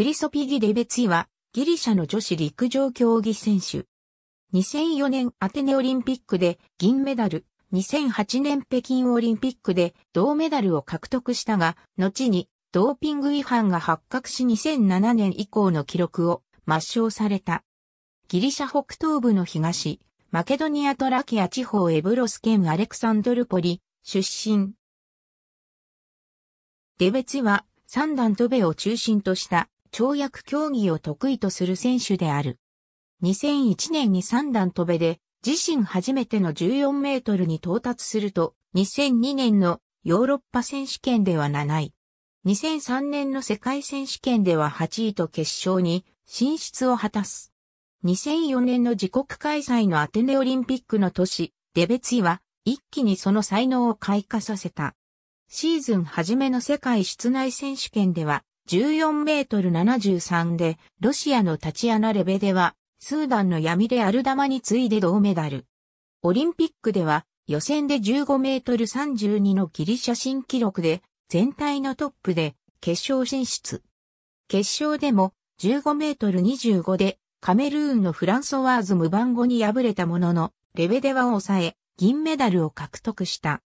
クリソピギ・レベツィは、ギリシャの女子陸上競技選手。2004年アテネオリンピックで銀メダル、2008年北京オリンピックで銅メダルを獲得したが、後にドーピング違反が発覚し2007年以降の記録を抹消された。ギリシャ北東部の東、マケドニアトラキア地方エブロス県アレクサンドルポリ出身。レベツィは三段トベを中心とした跳躍競技を得意とする選手である。2001年に3段飛べで、自身初めての14メートルに到達すると、2002年のヨーロッパ選手権では7位。2003年の世界選手権では8位と決勝に進出を果たす。2004年の自国開催のアテネオリンピックの年、デベツィは一気にその才能を開花させた。シーズン初めの世界室内選手権では14メートル73で、ロシアのタチアナ・レベでは、スーダンの闇でアルダマに次いで銅メダル。オリンピックでは、予選で15メートル32のギリシャ新記録で、全体のトップで、決勝進出。決勝でも、15メートル25で、カメルーンのフランソワーズ・ムバンゴに敗れたものの、レベデワを抑え、銀メダルを獲得した。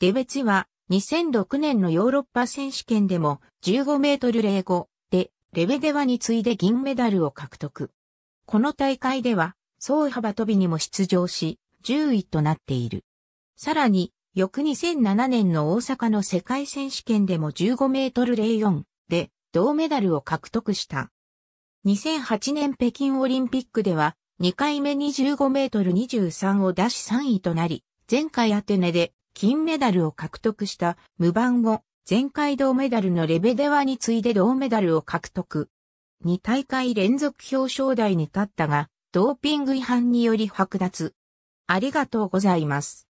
レベチは、2006年のヨーロッパ選手権でも15メートル05でレベデワに次いで銀メダルを獲得。この大会では、総幅飛びにも出場し、10位となっている。さらに、翌2007年の大阪の世界選手権でも15メートル04で銅メダルを獲得した。2008年北京オリンピックでは2回目に15メートル23を出し3位となり、前回アテネで金メダルを獲得した無番後、前回銅メダルのレベデワに次いで銅メダルを獲得。2大会連続表彰台に立ったが、ドーピング違反により剥奪。ありがとうございます。